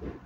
Thank you.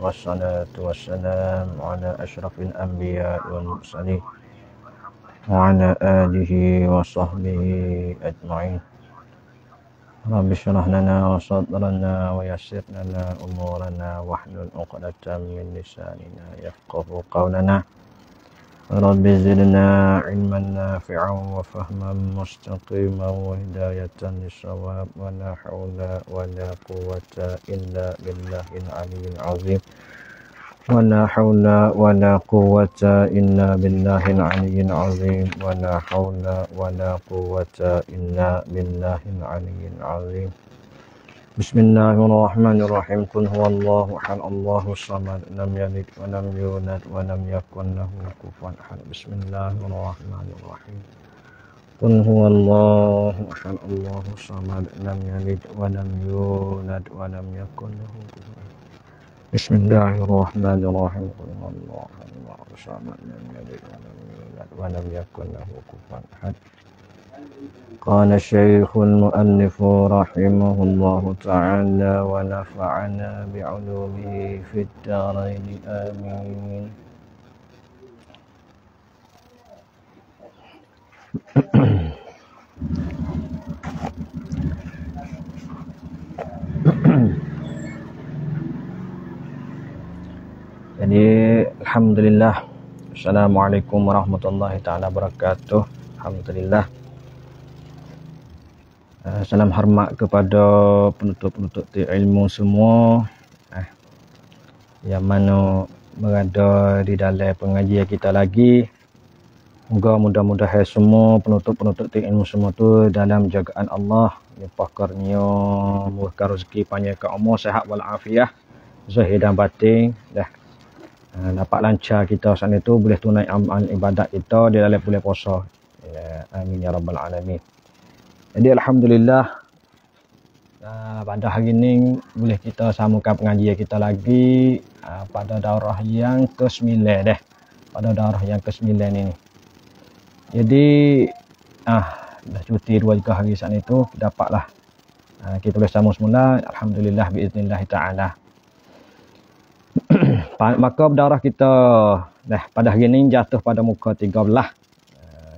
والصلاة والسلام على أشرف الأنبياء والمرسلين وعلى آله وصحبه أجمعين رب اشرح لنا وصدرنا ويسر لنا أمورنا واحلل عقدة من لساننا يفقه قولنا رب زدنا علما نافعا وفهما مستقيما وهداية للصواب ولا حول ولا قوة إلا بالله العلي العظيم ولا حول ولا قوة إلا بالله العلي العظيم ولا حول ولا قوة إلا بالله العلي العظيم بسم الله الرحمن الرحيم كن هو الله احد الله الصمد لم يلد ولم يولد ولم يكن له كفوا احد بسم الله الرحمن الرحيم كن هو الله احد الله الصمد لم يلد ولم يولد ولم يكن له كفوا بسم الله الرحمن الرحيم كن هو الله الله الصمد لم يلد ولم يولد ولم يكن له كفوا احد قال الشيخ المؤلف رحمه الله تعالى ونفعنا بعلومه في الدارين آمين Jadi Alhamdulillah Assalamualaikum warahmatullahi ta'ala wabarakatuh Alhamdulillah Eh, salam hormat kepada penutup-penutup ilmu semua eh, yang mana berada di dalam pengajian kita lagi moga mudah-mudahan semua penutup-penutup ilmu semua tu dalam jagaan Allah limpah karunia murka rezeki panjang ke umur sehat wal afiah zahir dan batin dah eh, dapat lancar kita saat itu boleh tunai amal ibadat kita di dalam boleh puasa ya, amin ya rabbal alamin jadi Alhamdulillah uh, pada hari ini boleh kita samukan pengajian kita lagi uh, pada daurah yang ke-9 deh. Pada daurah yang ke-9 ini. Jadi ah dah cuti dua 3 hari sana itu dapatlah uh, kita boleh sama semula alhamdulillah biiznillah taala. Maka darah kita dah pada hari ini jatuh pada muka 13. Uh,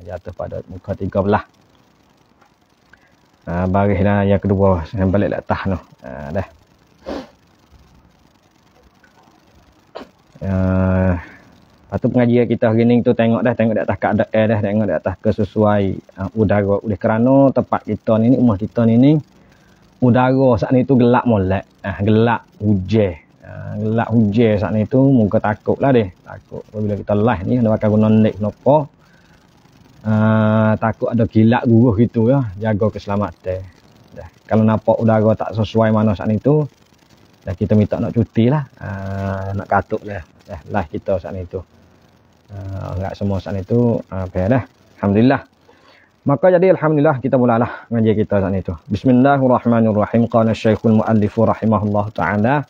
jatuh pada muka tiga belah. Ha, baris dah yang kedua yang balik lah tah tu uh, dah uh, lepas pengajian kita hari ni tu tengok dah tengok di atas keadaan eh, dah tengok di atas kesesuai uh, udara oleh kerana tempat kita ni ni rumah kita ni ni udara saat ni tu gelap molek uh, gelap hujan uh, gelap hujan saat ni tu muka takut lah dia takut bila kita live ni ada bakal guna nek nopo Ah, takut ada kilat guruh gitu ya jaga keselamatan dah kalau nampak udara tak sesuai mana saat itu dah kita minta nak cuti lah uh, nak katuk lah dah lah kita saat itu ah, enggak uh, semua saat itu apa uh, dah alhamdulillah maka jadi alhamdulillah kita mulalah ngaji kita saat itu bismillahirrahmanirrahim qala syaikhul muallif rahimahullah ta'ala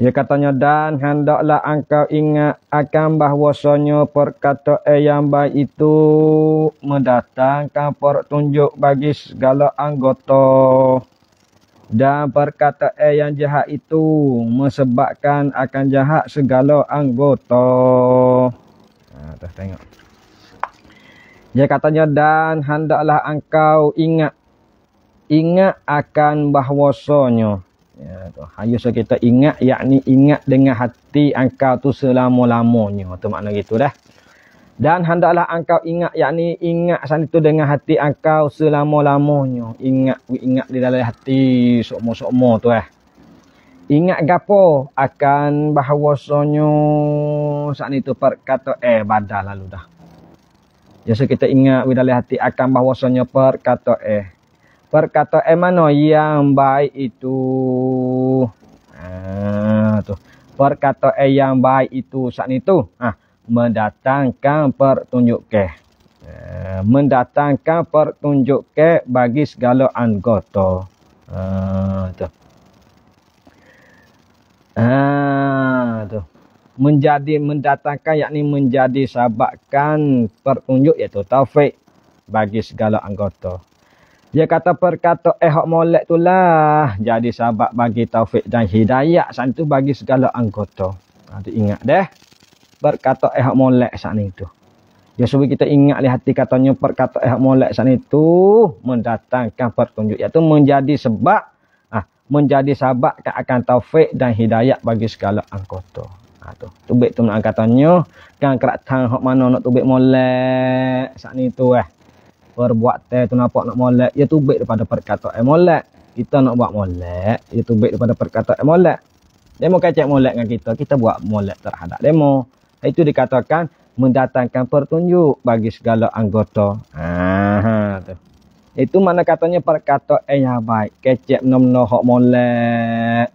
ia katanya dan hendaklah engkau ingat akan bahwasanya perkataan yang baik itu mendatangkan pertunjuk bagi segala anggota dan perkataan yang jahat itu mensebabkan akan jahat segala anggota. Ha, dah tengok. Ia katanya dan hendaklah engkau ingat ingat akan bahwasanya Ya, tu. Hanya so kita ingat, yakni ingat dengan hati engkau tu selama-lamanya. Itu makna gitu dah. Dan hendaklah engkau ingat, yakni ingat saat itu dengan hati engkau selama-lamanya. Ingat, ingat di dalam hati sokmo-sokmo tu eh. Ingat gapo akan bahawasanya saat itu perkata eh badal lalu dah. Jadi kita ingat di dalam hati akan bahawasanya perkata eh. Perkata emano yang baik itu ah tu berkata eh yang baik itu saat itu ah mendatangkan pertunjukke eh, ah, mendatangkan pertunjukke bagi segala anggota ah tu ah tu menjadi mendatangkan yakni menjadi sabakan pertunjuk iaitu taufik bagi segala anggota dia kata perkata ehok molek tulah Jadi sahabat bagi taufik dan hidayah. santu bagi segala anggota. Nanti ha, ingat deh. Perkata ehok molek saat itu. Ya sebab kita ingat di hati katanya perkata ehok molek saat itu. Mendatangkan pertunjuk. Iaitu menjadi sebab. Ah, menjadi sahabat ke akan taufik dan hidayah bagi segala anggota. Ha, tu. Tubik tu nak katanya. Kan kerak tang hok mana nak tubik molek. Saat itu eh perbuatan tu nampak nak molek ia tu baik daripada perkataan molek kita nak buat molek ia tu baik daripada perkataan molek demo kacak molek dengan kita kita buat molek terhadap demo itu dikatakan mendatangkan pertunjuk bagi segala anggota ha tu itu mana katanya perkataan eh, yang baik kecek menoh-menoh hok molek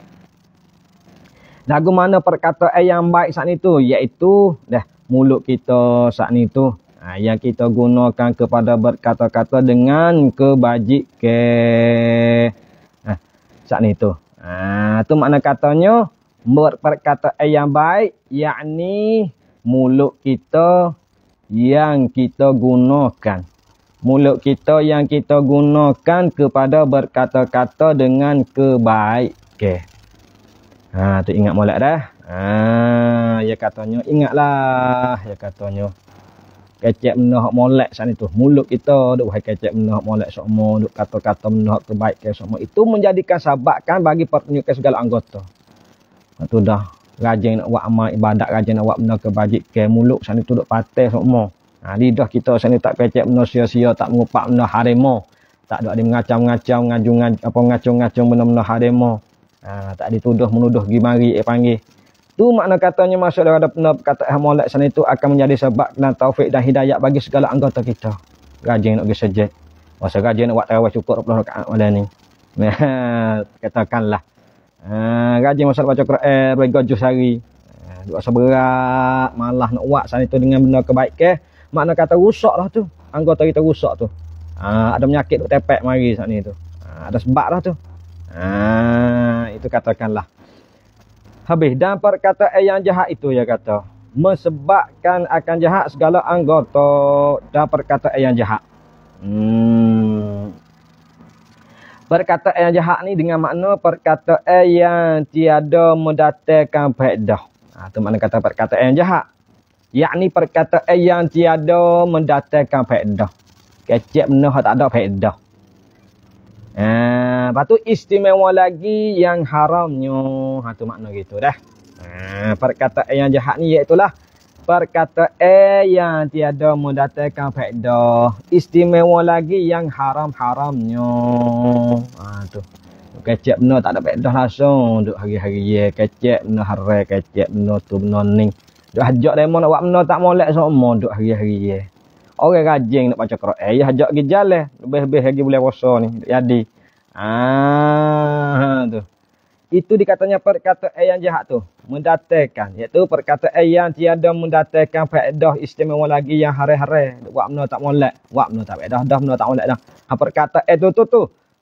Lagu mana perkataan eh, yang baik saat itu? Iaitu, dah mulut kita saat itu ha, yang kita gunakan kepada berkata-kata dengan kebajik ke ha, sak ni tu ah ha, tu makna katanya berkata yang baik yakni mulut kita yang kita gunakan mulut kita yang kita gunakan kepada berkata-kata dengan kebaik ke ha tu ingat molek dah Ah, ya katanya ingatlah, ya katanya kecek benda hak molek sana tu. Mulut kita duk hai kecek benda hak molek sokmo, duk kata-kata benda hak terbaik ke sokmo. Itu menjadikan sahabat kan bagi pertunjukan segala anggota. Nah, ha, tu dah rajin nak buat amal ibadat, rajin nak buat benda ke mulut sana tu duk patah sokmo. Ha, lidah kita sana tak kecek benda sia-sia, tak mengupak benda harimau. Tak ada mengacau-ngacau, ngaju apa mengacau ngacau benda-benda harimau. Ha, tak dituduh menuduh gimari eh panggil. Tu makna katanya masuk ada penerb kata Hamolat sana itu akan menjadi sebab dan taufik dan hidayah bagi segala anggota kita. Rajin nak pergi sejek. Masa rajin nak buat tarawah cukup 20 rakaat malam ni. Nah, ha, katakanlah. Ha, rajin masa baca Quran eh, bagi gojus hari. Ha, buat seberat, malah nak buat sana itu dengan benda kebaikan. Makna kata rusaklah tu. Anggota kita rusak tu. Ha, ada penyakit tu tepek mari sana itu. Ha, ada sebab lah tu. Ha, itu katakanlah. Habis dan perkataan eh, yang jahat itu ya kata Mesebabkan akan jahat segala anggota dan perkataan eh, yang jahat hmm. Perkataan eh, yang jahat ni dengan makna perkataan yang tiada mendatangkan faedah ha, Itu makna kata perkataan yang jahat Yakni perkataan yang tiada mendatangkan faedah Kecik mana tak ada faedah Eh, lepas tu istimewa lagi yang haramnya. Ha tu makna gitu dah. Eh, ah, perkataan yang jahat ni iaitu lah perkataan yang tiada mendatangkan faedah. Istimewa lagi yang haram-haramnya. Ha tu. Kecek benar tak ada faedah langsung duk hari-hari ye kecek benar hari kecek benar tu benar ni. Dah ajak demo nak buat benar tak molek semua duk hari-hari ye orang rajin nak baca Quran. Ya eh, hajak pergi jalan. Eh. Lebih-lebih lagi boleh rasa ni. Jadi. Ah, tu. Itu dikatanya perkataan yang jahat tu. Mendatangkan. Iaitu perkataan yang tiada mendatangkan faedah istimewa lagi yang hari-hari. Buat mana tak molek. Buat mana tak faedah. Dah mana tak molek dah. Ha, perkataan itu tu tu.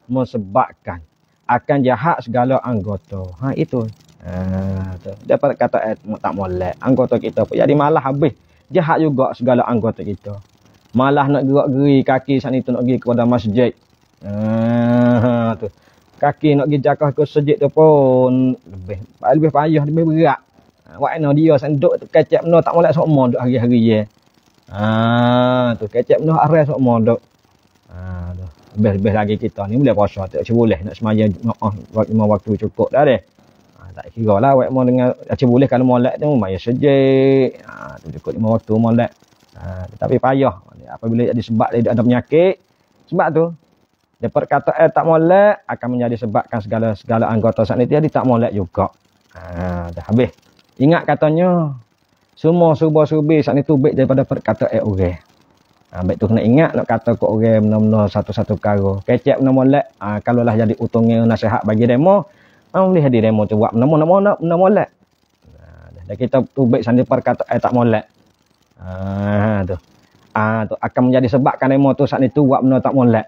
Mesebabkan. Akan jahat segala anggota. Ha, itu. Ah, tu. Dia perkataan tak molek. Anggota kita pun jadi malah habis. Jahat juga segala anggota kita malah nak gerak-geri kaki sat ni nak pergi kepada masjid. Ha tu. Kaki nak pergi jakah ke masjid tu pun lebih lebih payah lebih berat. Ha ah, no, dia sat duk kecap no tak molek sokmo duk hari-hari je. Ha tu kecap no arah sokmo duk. Ha tu. Lebih-lebih lagi kita ni boleh puasa tak boleh nak semaya noah waktu waktu cukup dah deh. tak kira lah awak mau dengan acik boleh kalau molek tu maya sejik. Ha tu cukup lima waktu molek. Ha, tapi payah apabila jadi sebab dia ada penyakit sebab tu dia berkata eh tak molek akan menjadi sebabkan segala segala anggota sakit dia tak molek juga ha dah habis ingat katanya semua subuh subuh saat itu baik daripada perkata eh orang okay. Ha, baik tu kena ingat nak kata kok orang okay, benar-benar satu-satu karo. Kecek benar molek. Ha, kalau lah jadi utungnya nasihat bagi demo. Ha, boleh hadir demo tu buat benar-benar nak benar molek. Ha, dah kita tu baik sandi perkata eh tak molek. Ha, tu ah tu akan menjadi sebabkan demo tu saat itu buat benda tak molek.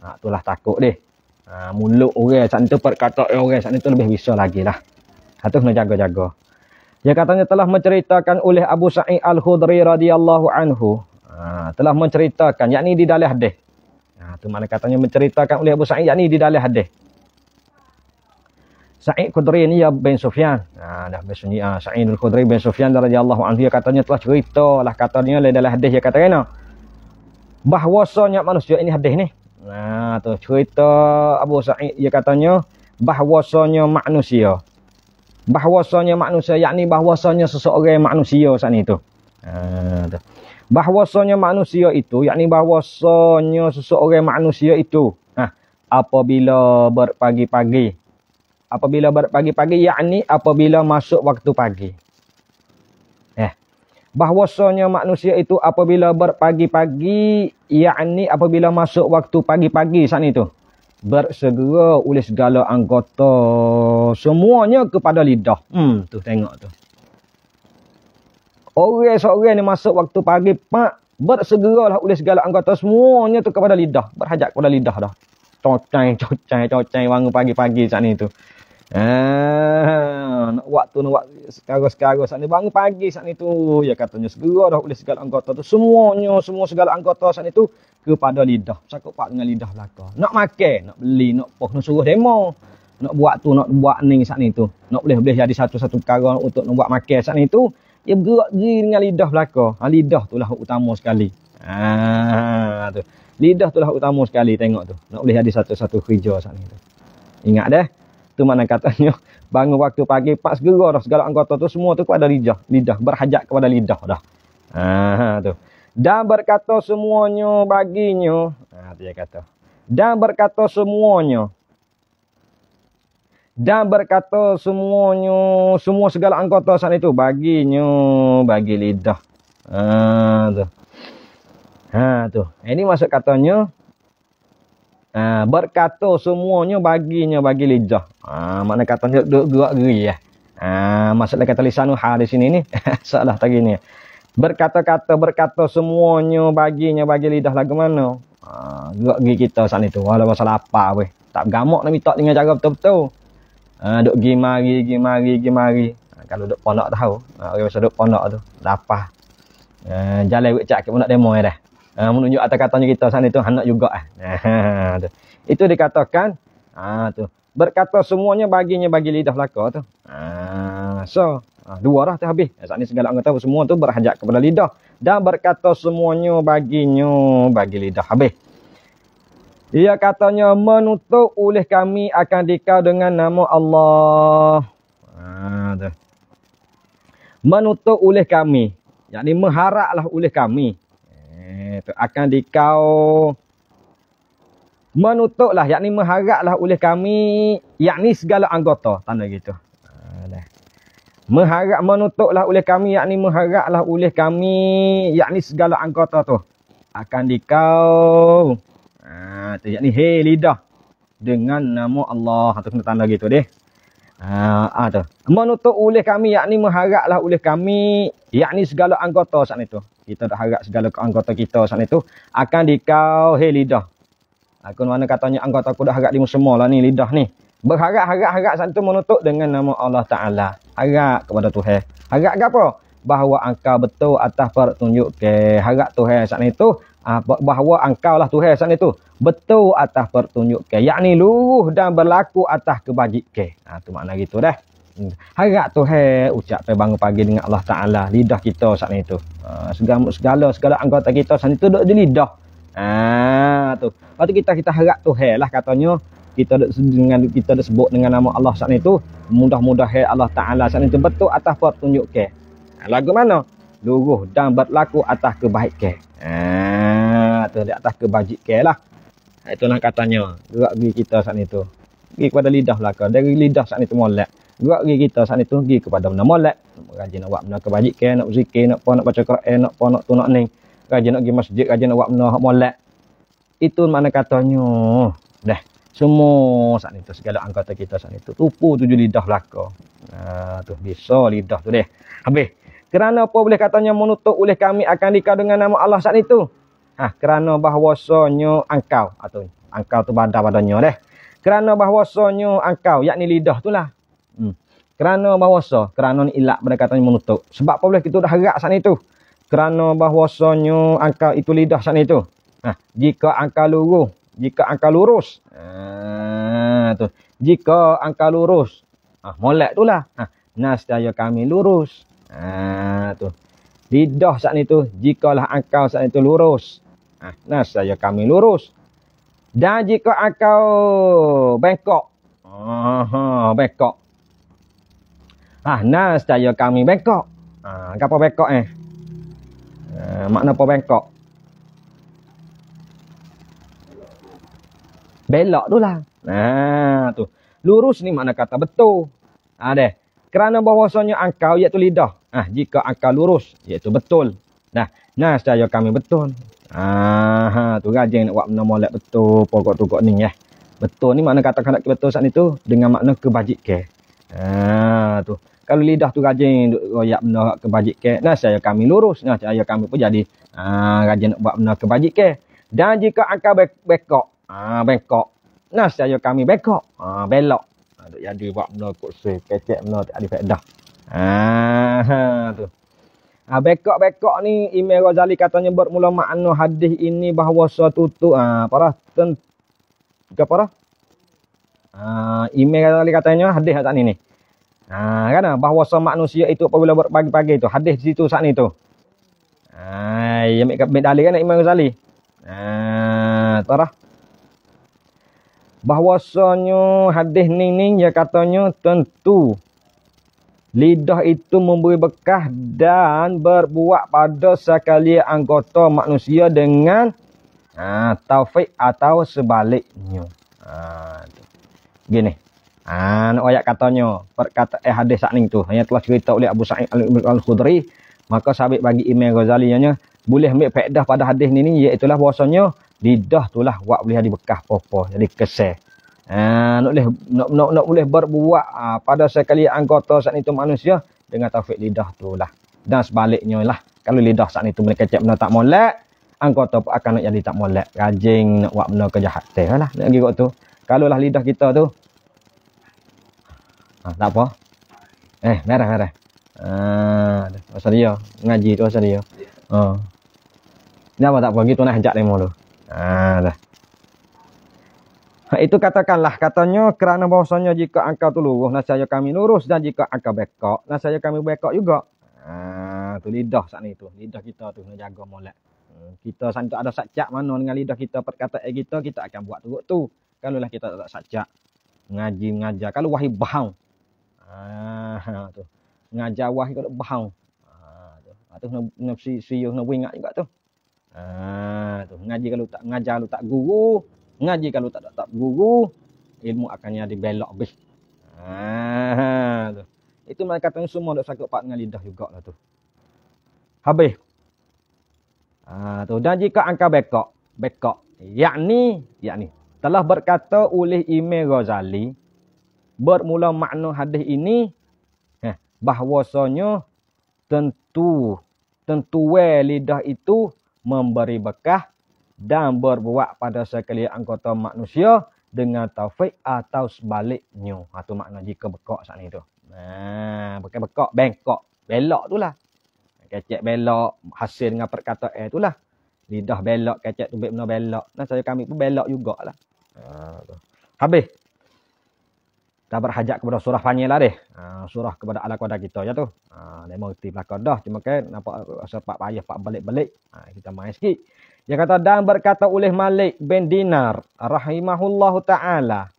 Ha ah, itulah takut dia. Ha mulut orang saat itu perkataan orang saat itu lebih bisa lagi lah. Satu ah, kena jaga-jaga. Dia katanya telah menceritakan oleh Abu Sa'id Al-Khudri radhiyallahu anhu. Ha, telah menceritakan yakni di dalam hadis. Ha tu mana katanya menceritakan oleh Abu Sa'id yakni di dalam hadis. Sa'id Khudri ni ya bin Sufyan. Nah dah bersunyi ah Sa'id Khudri bin Sufyan radhiyallahu anhu dia katanya telah cerita lah katanya lain dalam hadis dia kata kena. Bahwasanya manusia ini hadis ni. Nah tu cerita Abu Sa'id dia katanya bahwasanya manusia. Bahwasanya manusia yakni bahwasanya seseorang manusia saat ni tu. Ah tu. Bahwasanya manusia itu yakni bahwasanya seseorang manusia itu. Nah apabila berpagi-pagi apabila pagi-pagi yakni apabila masuk waktu pagi eh bahwasanya manusia itu apabila berpagi-pagi yakni apabila masuk waktu pagi-pagi saat itu bersegera oleh segala anggota semuanya kepada lidah hmm tu tengok tu orang-orang ni masuk waktu pagi pak lah oleh segala anggota semuanya tu kepada lidah berhajat kepada lidah dah cocai cocai cocai bangun pagi-pagi saat itu Eh, nak waktu nak waktu sekarang-sekarang saat ni bangun pagi saat ni tu ya katanya segera dah oleh segala anggota tu semuanya semua segala anggota saat ni tu kepada lidah cakap pak dengan lidah belaka nak makan nak beli nak poh nak suruh demo nak buat tu nak buat ni saat ni tu nak boleh boleh jadi satu-satu perkara untuk nak buat makan saat ni tu dia ya bergerak diri dengan lidah belaka ha, ah, lidah tu lah utama sekali Ah, tu lidah tu lah utama sekali tengok tu nak boleh jadi satu-satu kerja saat ni tu ingat dah Tu mana katanya bangun waktu pagi pak segera dah segala anggota tu semua tu kepada lidah, lidah berhajat kepada lidah dah. Ah tu. Dan berkata semuanya baginya. Ah, tu dia kata. Dan berkata semuanya. Dan berkata semuanya semua segala anggota sana itu baginya bagi lidah. Ah tu. Ha tu. Ini maksud katanya Ha, berkata semuanya baginya bagi lijah. Ha, makna kata duduk duk gerak geri lah. Ha, masalah kata lisan ha di sini ni. Salah tadi ni. Berkata-kata, berkata semuanya baginya bagi lidah lagu mana. Ha, gerak geri kita saat itu. Walau pasal apa weh. Tak gamak nak minta dengan cara betul-betul. Ha, duk gi mari, gi mari, gi mari. Ha, kalau duk ponok tahu. Ha, orang biasa duk ponak tu. Lapah. Ha, jalan wik cakap pun nak demo ya dah. Ah, menunjuk atas katanya kita sana itu hendak juga ah. Ha, itu dikatakan ha, tu. Berkata semuanya baginya bagi lidah belaka tu. Ha, so ha, dua dah tu habis. Saat ni segala anggota semua tu berhajat kepada lidah dan berkata semuanya baginya bagi lidah habis. Ia katanya menutup oleh kami akan dikau dengan nama Allah. Ha, menutup oleh kami. Yang ni mengharaplah oleh kami itu akan dikau menutuklah yakni mengharaplah oleh kami yakni segala anggota tanda gitu alah mengharap menutuplah oleh kami yakni mengharaplah oleh kami yakni segala anggota tu akan dikau ah tu yakni hey lidah dengan nama Allah atau kena tanda gitu deh ah ah tu menutup oleh kami yakni mengharaplah oleh kami yakni segala anggota saat itu kita tak harap segala anggota kita saat itu akan dikau hei lidah. Aku mana katanya anggota aku dah harap lima semua lah ni lidah ni. Berharap-harap-harap saat itu menutup dengan nama Allah Ta'ala. Harap kepada Tuhan. Harap ke apa? Bahawa engkau betul atas pertunjuk ke. Harap Tuhan saat itu. Ah, bahawa engkau lah Tuhan saat itu. Betul atas pertunjuk ke. ni luruh dan berlaku atas kebajik ke. Itu ah, ha, makna gitu dah harap Tuhan ucap pagi bangun pagi dengan Allah Taala lidah kita saat itu uh, ha, segala segala segala anggota kita saat itu duduk di lidah ah uh, tu waktu kita kita harap Tuhan lah katanya kita duduk dengan kita duduk sebut dengan nama Allah saat itu mudah-mudahan mudah Allah Taala saat itu betul atas apa tunjukkan ha, lagu mana luruh dan berlaku atas kebaikan ah uh, tu di atas kebajikan lah itulah katanya gerak bagi kita saat itu pergi kepada lidah belaka dari lidah saat itu molek Gak pergi kita saat itu pergi kepada benda molek rajin nak buat benda kebajikan nak berzikir nak apa nak baca Quran nak apa nak tu nak ni rajin nak pergi masjid rajin nak buat benda hak molek itu mana katanya dah semua saat itu segala anggota kita saat itu tupu tujuh lidah belaka nah tu bisa lidah tu deh habis kerana apa boleh katanya menutup oleh kami akan nikah dengan nama Allah saat itu ha, Ah kerana bahwasanya engkau atau engkau tu badan badannya deh kerana bahwasanya engkau yakni lidah itulah kerana bahawasa, kerana ilak pada katanya menutup. Sebab apa boleh kita dah harap saat itu. Kerana bahawasanya angka itu lidah saat itu. Nah, ha, jika angka lurus, jika angka lurus. Ah, tu. Jika angka lurus. Ah, molek tu lah. Ah, nasdaya kami lurus. Ah, tu. Lidah saat itu, jikalah angka saat itu lurus. Ah, nasdaya kami lurus. Dan jika angka bengkok. Ah, bengkok. Ah, nah sedaya kami bengkok. Ah, apa bengkok eh? Ah, makna apa bengkok? Belok tu lah. Nah, tu. Lurus ni makna kata betul. Ah, deh. Kerana bahawasanya angkau iaitu lidah. Ah, jika angkau lurus iaitu betul. Nah, nah sedaya kami betul. Ah, tu rajin nak buat benar molek betul pokok-pokok ni ya. Betul ni makna kata kanak betul saat itu dengan makna kebajikan. Ah, tu kalau lidah tu rajin duk royak benda kebajikan nah saya kami lurus nah saya kami pun jadi ah uh, rajin nak buat benda kebajikan dan jika akan bekok ah uh, bekok nah saya kami bekok ah uh, belok ah, duk jadi buat benda kursi kecek benda tak ada faedah ah uh, tu Ah bekok-bekok ni Imam Ghazali katanya bermula makna hadis ini bahawa suatu tu ah parah ten ke parah. Ah Imam Ghazali katanya hadis hak ni ni. Ha, kan ha, bahawa manusia itu apabila pagi-pagi itu hadis di situ saat ni tu. Ha, yang ambil, ambil dalil kan Imam Ghazali. Ha, tarah. Bahwasanya hadis ni ni dia katanya tentu lidah itu memberi bekah dan berbuat pada sekali anggota manusia dengan ha, taufik atau sebaliknya. Ha, gini. Anu ha, ayat katanya perkata eh hadis sakning tu hanya telah cerita oleh Abu Sa'id Al-Khudri maka sabit bagi Imam Ghazali nya boleh ambil faedah pada hadis ini ni iaitu lah bahasanya lidah tulah wak boleh di bekas popo jadi kesel. Ha nak boleh nak nak nak boleh berbuat ha, pada sekali anggota sakni tu manusia dengan taufik lidah tulah. Dan sebaliknya lah kalau lidah sakni tu mereka cak tak molek anggota akan nak jadi tak molek rajin nak buat benda kejahatan lah nak gigok tu. Kalau lah lidah kita tu Ah tak apa. Eh, merah merah. Ah, uh, pasal dia ngaji tu pasal dia. Ha. Uh. apa tak apa gitu nak ajak demo tu. Ah dah. Ha, itu katakanlah katanya kerana bahasanya jika engkau tu lurus nasihat kami lurus dan jika engkau bekok nasihat kami bekok juga. Ah, uh, tu lidah sat ni tu. Lidah kita tu nak jaga molek. Hmm, kita sat ada sat mana dengan lidah kita perkataan kita kita akan buat turut tu. Kalau lah kita tak sat ngaji mengajar kalau wahib bahang Ah tu. Dengan jawah juga bau, Ah tu. Ah tu nak kena juga tu. Ah tu. Ngaji kalau tak ngajar lu tak guru, ngaji kalau tak tak guru, ilmu akannya dibelok habis. Ah tu. Itu mereka kata semua dak sakut pak dengan lidah jugaklah tu. Habis. Ah tu. Dan jika angka bekok, bekok yakni yakni telah berkata oleh Imam Ghazali bermula makna hadis ini eh, bahwasanya tentu tentu lidah itu memberi bekah dan berbuat pada sekali anggota manusia dengan taufik atau sebaliknya. Ha tu makna jika bekok saat ni tu. Ha bukan bekok, bengkok, belok tu lah. Kecek belok hasil dengan perkataan eh lah. Lidah belok, kecek tu benar belok. Nah saya kami pun belok jugalah. Ha tu. Habis dah berhajat kepada surah panggil lah deh. Ha, surah kepada ala kuadah kita je tu. Ha, dia mengerti belakang dah. Cuma kan nampak rasa pak payah pak balik-balik. Ha, kita main sikit. Dia kata dan berkata oleh Malik bin Dinar rahimahullahu ta'ala.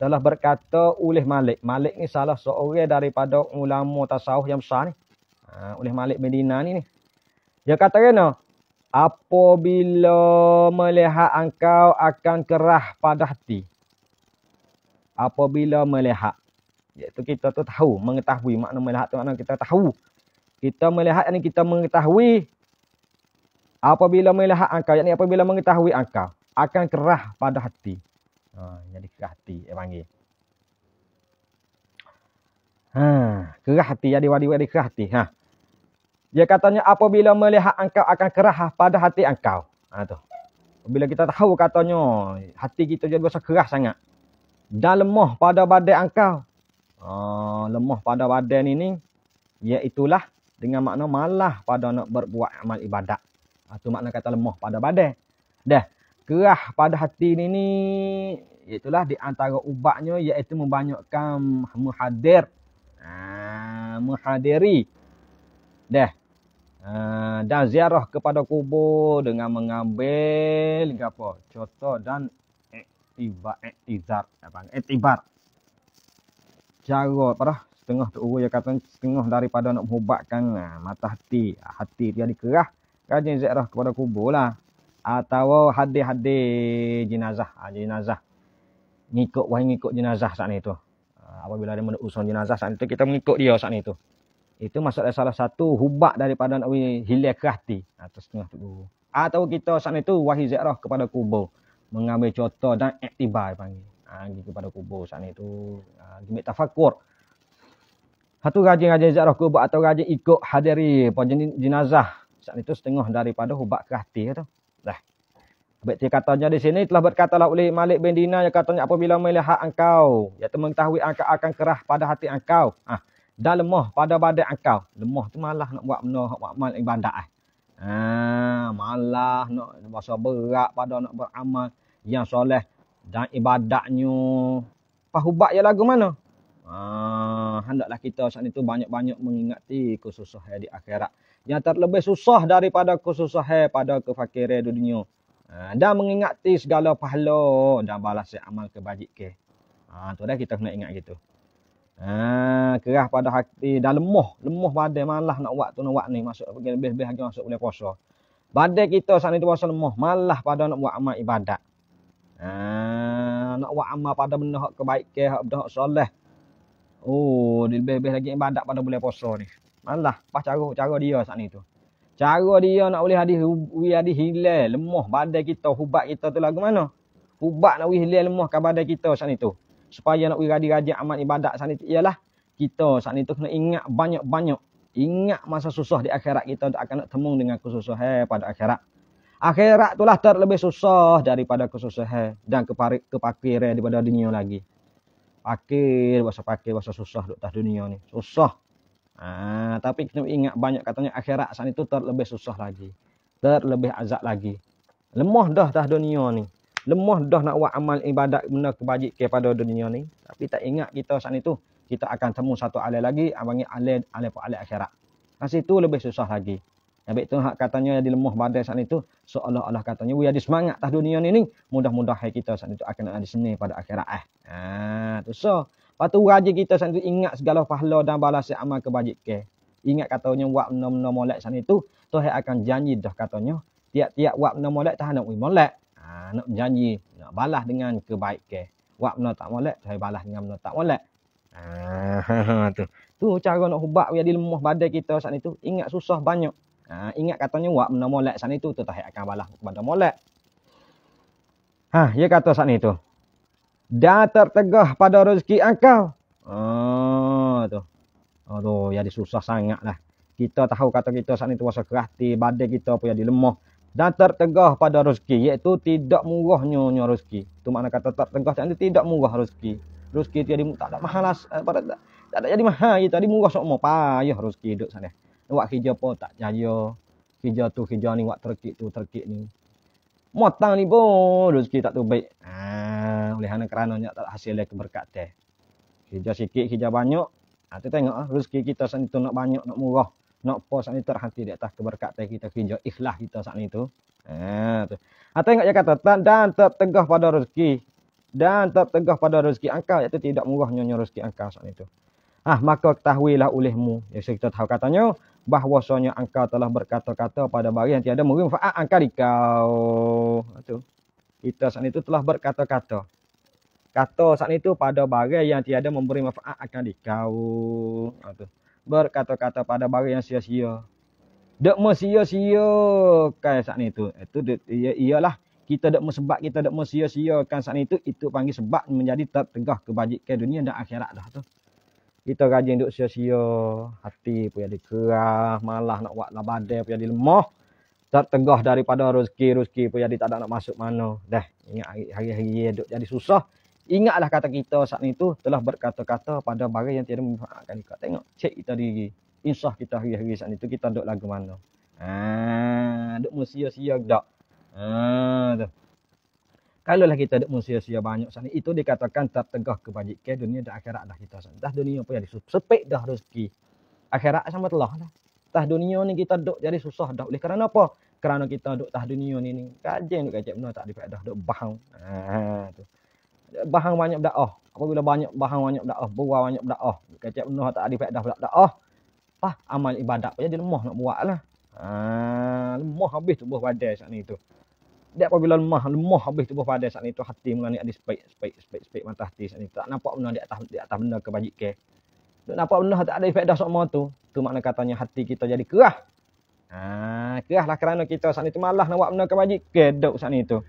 Telah berkata oleh Malik. Malik ni salah seorang daripada ulama tasawuf yang besar ni. Ha, oleh Malik bin Dinar ni ni. Dia kata kena. Apabila melihat engkau akan kerah pada hati apabila melihat. Iaitu kita tu tahu, mengetahui makna melihat tu makna kita tahu. Kita melihat yang kita mengetahui apabila melihat angka Yang ni apabila mengetahui angka akan kerah pada hati. Ha, jadi kerah hati dia panggil. Ha, kerah hati jadi wadi-wadi kerah hati. Ha. Dia katanya apabila melihat angka akan kerah pada hati engkau. Ha, tu. Bila kita tahu katanya hati kita jadi berasa keras sangat dan lemah pada badan engkau. Ha, ah, lemah pada badan ini iaitulah ya dengan makna malah pada nak berbuat amal ibadat. Ha, ah, itu makna kata lemah pada badan. Dah, kerah pada hati ini ni iaitulah di antara ubatnya iaitu membanyakkan muhadir. Ha, muhadiri. Dah, Uh, dan ziarah kepada kubur dengan mengambil apa contoh dan i'tibar eh, apa eh, i'tibar cara apa setengah tu orang yang kata setengah daripada nak mengubatkan eh, mata hati hati dia dikerah rajin ziarah kepada kubur lah atau hadir-hadir jenazah ah, jenazah ngikut wahai ngikut jenazah saat itu ah, apabila ada menuk usung jenazah saat itu kita mengikut dia saat itu itu masalah salah satu hubak daripada nak hilang kerah hati atau setengah tu atau kita saat itu wahai ziarah kepada kubur mengambil contoh dan iktibar panggil. Ha, pergi kepada kubur sana itu. Ha, pergi tafakur. Satu rajin-rajin ziarah kubur atau rajin ikut hadiri jenazah. Saat itu setengah daripada hubak kerati. Itu. Dah. Berarti katanya di sini telah berkatalah oleh Malik bin Dina yang katanya apabila melihat engkau. Iaitu mengetahui engkau akan kerah pada hati engkau. Ah, ha, dan lemah pada badan engkau. Lemah tu malah nak buat benda nak buat ibadah. Eh. Ah, ha, malah nak masa berat pada nak beramal yang soleh dan ibadatnya pahubak ya lagu mana ah hendaklah kita saat itu banyak-banyak mengingati kesusahan di akhirat yang terlebih susah daripada kesusahan pada kefakiran dunia ha, dan mengingati segala pahala dan balas amal kebajikan. Ha, tu dah kita kena ingat gitu. Ha, kerah pada hati dan lemah. Lemah pada malah nak buat tu nak buat ni. Masuk lebih-lebih lagi masuk boleh puasa. Badai kita saat itu tu puasa lemah. Malah pada nak buat amal ibadat. Ah, nak buat amal pada benda hak kebaikan, hak benda hak soleh. Oh, dia lebih-lebih lagi ibadat pada bulan puasa ni. Malah, pas cara cara dia saat ni tu. Cara dia nak boleh hadis wi hadis hilal lemah badan kita, hubat kita tu lagu mana? Hubat nak wi hilal lemah ke badan kita saat ni tu. Supaya nak wi radi-radi amal ibadat saat ni tu ialah kita saat ni tu kena ingat banyak-banyak. Ingat masa susah di akhirat kita tak akan nak temung dengan kesusahan pada akhirat akhirat itulah terlebih susah daripada kesusahan dan kepari, kepakiran daripada dunia lagi. Pakir, bahasa pakir, bahasa susah duk dunia ni. Susah. Ah, tapi kita ingat banyak katanya akhirat saat itu terlebih susah lagi. Terlebih azab lagi. Lemah dah dah dunia ni. Lemah dah nak buat amal ibadat benda kebajik kepada dunia ni. Tapi tak ingat kita saat itu kita akan temu satu alai lagi. Abangnya alai, alai pun alai akhirat. Masa itu lebih susah lagi. Nabi tu hak katanya dia lemah badan saat itu seolah-olah katanya we ada semangat tah dunia ni mudah mudah-mudahan kita saat itu akan ada seni pada akhirat Ah, Ha tu so patu raja kita saat itu ingat segala pahala dan balas amal kebajikan. Ingat katanya wak nom-nom molek saat itu Tuhan akan janji dah katanya tiap-tiap wak nom molek tah nak we molek. Ha nak janji nak balas dengan kebaikan. Wak nom tak molek Tuhan balas dengan nom tak molek. Ha, ha, ha tu. Tu cara nak hubak we ada lemah badan kita saat itu ingat susah banyak. Ha, ingat katanya wak benda molek sana itu. Itu tak akan balas kepada molek. Ha, dia ya kata sana itu. Dah tertegah pada rezeki akal. Oh, ha, tu. Oh, tu. Jadi susah sangat lah. Kita tahu kata kita saat ini terasa kerahti. Badai kita pun jadi lemah. Dan tertegah pada rezeki. Iaitu tidak murah nyonya rezeki. Itu makna kata tertegah saat ini tidak murah rezeki. Rezeki itu jadi tak ada mahal. Eh, tak, ada jadi mahal. Itu ya, jadi murah semua. Payah rezeki hidup saat ini. Buat kerja apa tak jaya. Kerja tu kerja ni buat terkik tu terkik ni. Motang ni pun rezeki tak tu baik. Ah, oleh anak kerana kerananya tak hasil dia keberkatan. Kerja sikit kerja banyak. Ha tu tengok ah rezeki kita sat itu nak banyak nak murah. Nak apa sat ni terhati di atas keberkatan kita kerja ikhlas kita sat ni tu. Ah tu. Ha tengok dia kata dan, dan tetap tegah pada rezeki dan tetap tegah pada rezeki angkau iaitu tidak murah nyonya rezeki angkau sat ni tu. Ah maka ketahuilah olehmu. Ya kita tahu katanya bahwasanya engkau telah berkata-kata pada bari yang tiada manfaat engkau dikau. Itu. Kita saat itu telah berkata-kata. Kata saat itu pada bari yang tiada memberi manfaat akan dikau. Itu. Berkata-kata pada bari yang sia-sia. Dak mau sia-sia kan saat itu. Itu dia ialah kita dak sebab kita dak mau sia-siakan saat itu itu panggil sebab menjadi tertegah kebajikan dunia dan akhirat dah tu kita rajin duk sia-sia hati pun ada kerah malah nak buat labadai pun ada lemah tak tegah daripada rezeki-rezeki pun jadi tak ada nak masuk mana dah ingat hari-hari duk jadi susah ingatlah kata kita saat ni tu telah berkata-kata pada barang yang tiada memanfaatkan kita tengok cek kita diri insah kita hari-hari saat ni tu kita duk lagu mana ah duk musia sia dak ah tu Kalaulah kita ada musia manusia banyak sana, itu dikatakan tak tegah kebajikan dunia dan akhirat dah kita sana. Dah dunia pun jadi sepik dah rezeki. Akhirat sama telah lah. Dah dunia ni kita duduk jadi susah dah. Oleh kerana apa? Kerana kita duduk dah dunia ni ni. Kajian duduk kajian benar tak dipakai dah. Duduk bahang. Ha, tu. Bahang banyak berda'ah. Oh. Apabila banyak bahang banyak oh. Buah banyak oh. Kajian benar tak dipakai dah oh. Pah, amal ibadat pun jadi lemah nak buat lah. Ha, lemah habis tu buah badai saat ni tu dia apabila lemah, lemah habis tubuh pada saat itu hati mengenai ada spek spek spek spek mata hati saat itu tak nampak benda di atas di atas benda kebajikan. Tak nampak benda tak ada efek dah semua tu. Tu makna katanya hati kita jadi kerah. Ha, kerahlah kerana kita saat itu malah nak buat benda kebajikan duk saat itu.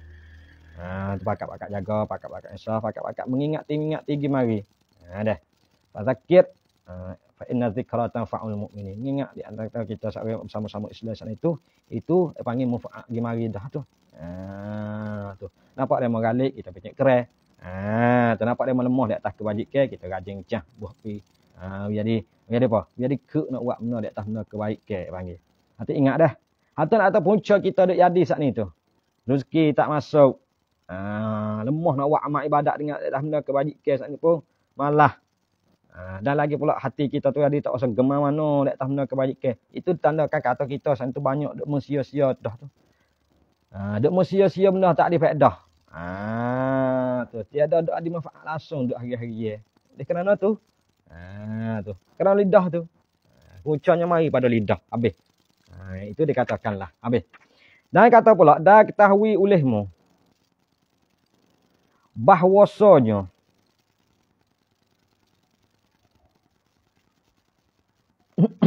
Ha, tu pakat-pakat jaga, pakak, pakak insaf, pakat pakak, mengingat tinggi mengingat tinggi mari. Ha dah. Pasal kit, ha, fa inna dhikra tanfa'ul mu'minin. Ingat di antara kita sama-sama Islam sana itu, itu panggil mufa'at gimari dah tu. Ah tu. Nampak dia mengalik kita pencet keras. Ah, tu nampak dia lemah? di atas kebajikan kita rajin cah buah pi. Ah jadi jadi apa? Jadi ke nak buat benda di atas benda kebaikan panggil. Hati ingat dah. Hatun atau punca kita duk jadi saat ni tu. Rezeki tak masuk. Ah lemah nak buat amal ibadat dengan dah benda kebajikan saat ni pun malah Ha, dan lagi pula hati kita tu tadi tak usah gemar mana nak tanda kebaikan. Itu tanda tandakan kata kita santu banyak duk sia-sia dah tu. Ha, duk sia-sia benda tak ada faedah. Ha, tu tiada duk ada manfaat langsung duk hari-hari ye. kenapa tu. Ha, tu. Kerana lidah tu. Pucanya mari pada lidah habis. Ha, itu dikatakanlah habis. Dan kata pula dah ketahui olehmu bahwasanya Ya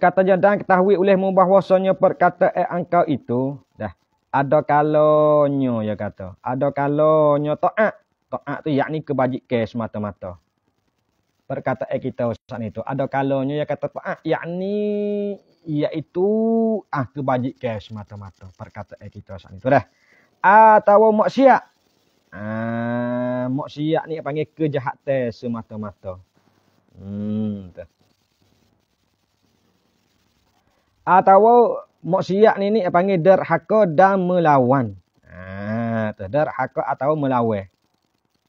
kata dan ketahui oleh mu bahwasanya perkataan eh, engkau itu dah ada kalonyo ya kata ada kalonyo taat taat tu yakni kebajikan semata-mata perkata eh, kita saat itu. Ada kalanya yang kata ah, yakni iaitu ah kebajikan semata-mata perkata eh, kita saat itu dah. Atau maksiat. Ah maksiat ni panggil kejahatan semata-mata. Hmm tu. Atau maksiat ni ni panggil derhaka dan melawan. Ah tu derhaka atau melawan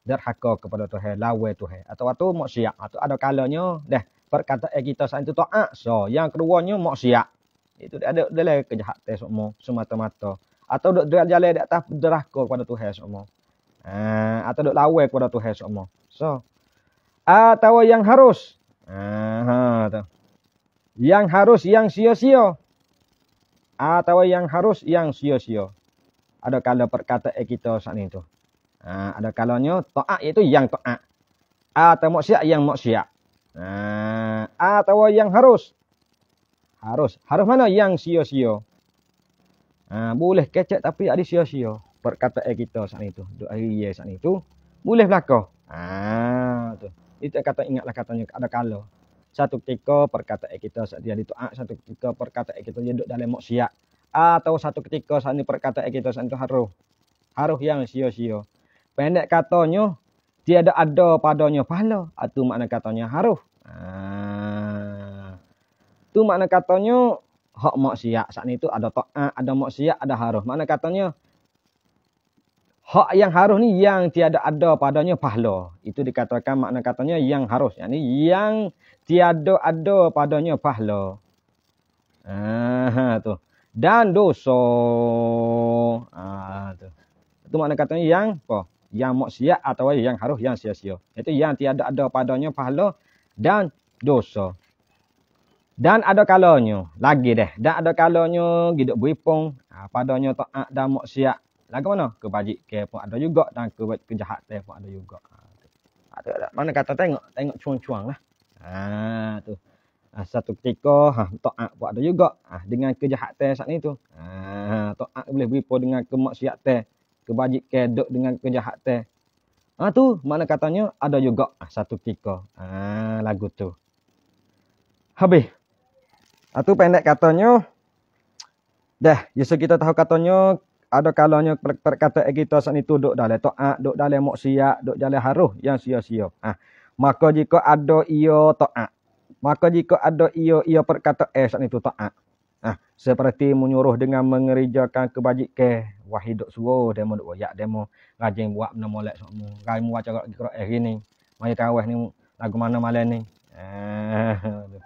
derhaka kepada Tuhan, lawai Tuhan. Atau waktu maksiat. Atau ada kalanya, dah perkataan eh, kita saat itu tak ah, so Yang keduanya maksiat. Itu ada dalam kejahatan semua, semata-mata. Atau dok dalam jalan di atas derhaka kepada Tuhan semua. Uh, atau dok lawai kepada Tuhan semua. So, atau yang harus. Uh, ha, yang harus yang sia-sia. Atau yang harus yang sia-sia. Ada kala perkataan eh, kita saat itu. Ha, ada kalanya taat iaitu yang taat. Atau maksiat yang maksiat. Ha, atau yang harus. Harus. Harus mana yang sia-sia. Ha, boleh kecek tapi ada sia-sia. Perkataan kita saat itu. Doa iya saat itu. Boleh berlaku. Ha, tu. Itu kata ingatlah katanya ada kalau. Satu ketika perkataan kita saat dia ditua. Satu ketika perkataan kita dia duduk dalam maksiat. Atau satu ketika saat ini perkataan kita saat itu harus. Harus yang sia-sia. Pendek katanya, tiada ada ada padanya pahala. Itu ah, makna katanya haruf. Itu ah. ha. makna katanya, hak maksiat. Saat itu ada to'ah, ada maksiat, ada haruf. Makna katanya, hak yang haruf ni yang tiada ada padanya pahala. Itu dikatakan makna katanya yang haruf. Yang yang tiada ada padanya pahala. Ha, tu. Dan dosa. Ha, tu. Itu makna katanya yang apa? yang maksiat atau yang harus yang sia-sia. Itu yang tiada ada padanya pahala dan dosa. Dan ada kalanya lagi deh. Dan ada kalanya gidok buipong ha, padanya taat dan maksiat. Lagu mana? ke pun ada juga dan ke kejahatan pun ada juga. Ha, ha, ada. Mana kata tengok? Tengok cuang-cuang lah. Ha, tu. Ha, satu ketika ha, taat pun ada juga ha, dengan kejahatan saat ni tu. Ha, taat boleh beripa dengan kemaksiatan kebajik kedok dengan kejahatan. Ah, ha tu mana katanya ada juga ah, satu kika. Ha ah, lagu tu. Habis. Ha tu pendek katanya dah justru kita tahu katanya ada kalanya perkataan kita saat itu dok dalam to'ak, dok dalam maksiat, dok dalam haruh yang sia-sia. Ha. Maka jika ada ia to'ak. Maka jika ada ia, ia perkataan eh, saat itu to'ak. Ah, seperti menyuruh dengan mengerjakan kebajikan. Wah hidup suruh demo duk wayak demo rajin buat benda molek semua. Kai muat cakap kira eh ni. Mai kawas ni lagu mana malam ni. Eh,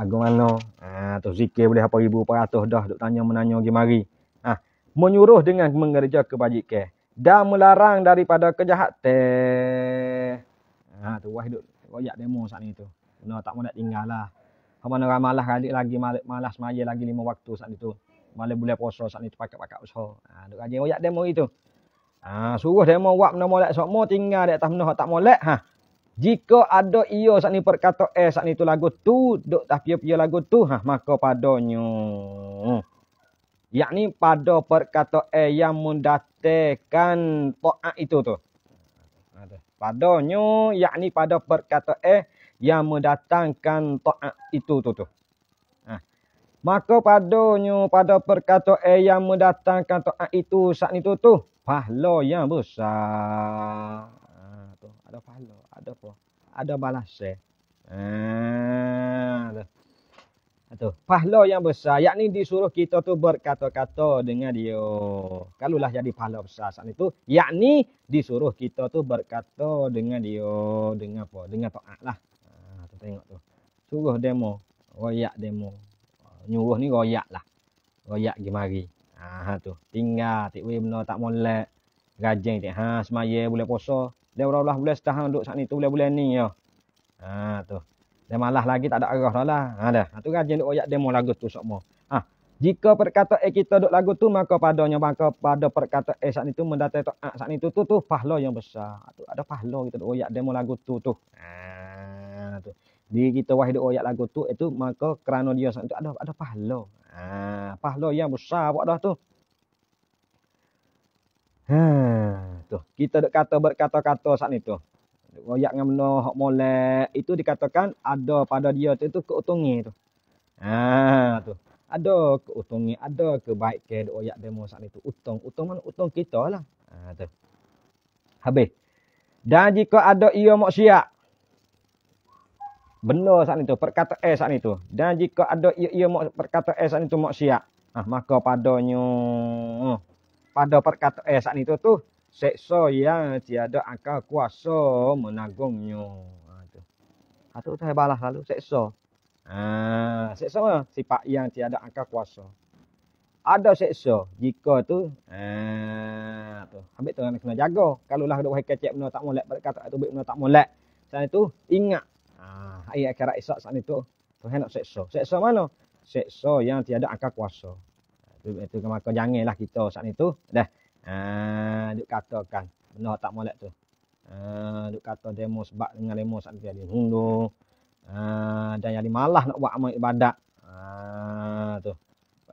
lagu mana? Ah, tu zikir boleh apa ribu peratus dah duk tanya menanya pergi mari. Ah, menyuruh dengan mengerjakan kebajikan dan melarang daripada kejahatan. Ah, tu wah hidup wayak demo saat ni tu. Benda tak mau nak tinggal lah. Kau mana orang malas kali lagi, malas, malas semaya lagi lima waktu saat itu. Malah boleh puasa saat itu, pakat-pakat puasa. Ha, duk rajin oyak demo itu. Ha, suruh demo buat benda molek semua, tinggal di atas benda tak molek. Ha. Jika ada ia saat ini perkata eh saat itu lagu tu, duk tak pia-pia lagu tu, ha, maka padanya. Yakni pada perkata eh yang mendatakan toa itu tu. Ha, Padonyo, yakni pada perkata eh, yang mendatangkan taat itu tu tu. Ha. Maka padanya pada perkataan eh, yang mendatangkan taat itu saat itu tu, pahala yang besar. Ha, tu. ada pahala, ada apa? Ada balas eh. Ha, ha, tu. pahala yang besar yakni disuruh kita tu berkata-kata dengan dia kalulah jadi pahala besar saat itu yakni disuruh kita tu berkata dengan dia dengan apa dengan taat lah tengok tu suruh demo royak demo ah, nyuruh ni royak lah royak pergi mari ha tu tinggal tik wei benar tak molek rajin tik ha semaya boleh puasa dia orang-orang boleh setahan duduk saat ni tu boleh-boleh ni ya ha tu dia malah lagi tak ada arah dah lah ha dah ha tu kan duk oyak demo lagu tu sokmo ha jika perkataan eh, kita duk lagu tu maka padanya maka pada perkataan eh, saat ni tu mendatai tu ha, saat ni tu tu tu pahlaw yang besar ha, tu ada pahlaw kita duk royak demo lagu tu tu ha tu di kita wahai doa ayat lagu tu itu maka kerana dia sangat ada ada pahala. Ha, pahala yang besar buat dah tu. Ha, tu kita dak kata berkata-kata saat ni tu. Royak dengan benda hak molek itu dikatakan ada pada dia tu itu keutungi tu. Ha, tu. Ada keutungi, ada kebaikan ke royak demo saat ni tu. Utung, utung mana? Utung kita lah. Ha, tu. Habis. Dan jika ada ia maksiat, bela saat itu perkata eh saat itu dan jika ada ia ia mau perkata eh saat itu siak. ah maka padanya oh, pada perkata eh saat itu tu seksa yang tiada akal kuasa menanggungnya ah tu satu ah, saya balas lalu seksa ah seksa lah. sifat yang tiada akal kuasa ada seksa jika tu ah tu ambil tu kena jaga kalau lah ada wahai kecek benda tak molek perkata tu baik benda tak molek saat itu ingat ayat akhirat esok saat itu tu hendak seksa. Seksa mana? Seksa yang tiada angka kuasa. Itu, itu maka janganlah kita saat itu. Dah. Ah, duk katakan. Benar tak molek tu. Ah, duk kata demo sebab dengan demo saat itu. Hundu. Ah, ha, dan yang malah nak buat amal ibadat. Ah, tu.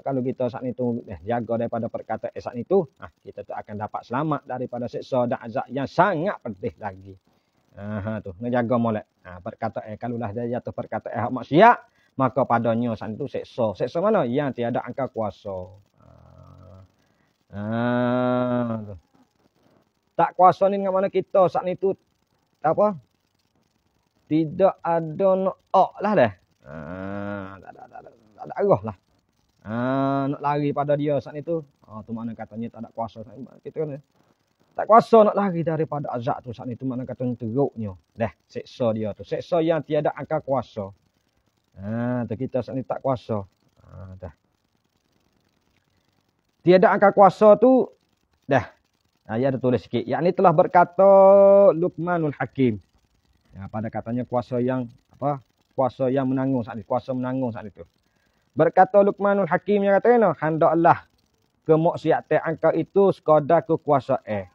Kalau kita saat itu eh, jaga daripada perkataan eh, saat itu. Ah, kita tu akan dapat selamat daripada seksa dan azab yang sangat pedih lagi. Ha tu, ngejaga molek. Ha perkata eh kalau lah dia jatuh perkata eh maksiat, maka padanya sang itu seksa. Seksa mana? Yang tiada angka kuasa. Ha. ha. tu. Tak kuasa ni dengan mana kita saat itu? apa? Tidak ada nak lah dah. Ha tak ada tak ada arah lah. Ha nak lari pada dia saat ni tu. Ha tu mana katanya tak ada kuasa saat Kita kan. Tak kuasa nak lari daripada azab tu saat itu mana kata teruknya. Dah, seksa dia tu. Seksa yang tiada akal kuasa. Ha, tu kita saat ni tak kuasa. Ha, dah. Tiada akal kuasa tu, dah. Ha, ya, ada tulis sikit. Yang ni telah berkata Luqmanul Hakim. Ya, pada katanya kuasa yang, apa? Kuasa yang menanggung saat ni. Kuasa menanggung saat itu. Berkata Luqmanul Hakim yang kata, Handaklah kemaksiatan angka itu sekadar kekuasaan. Eh.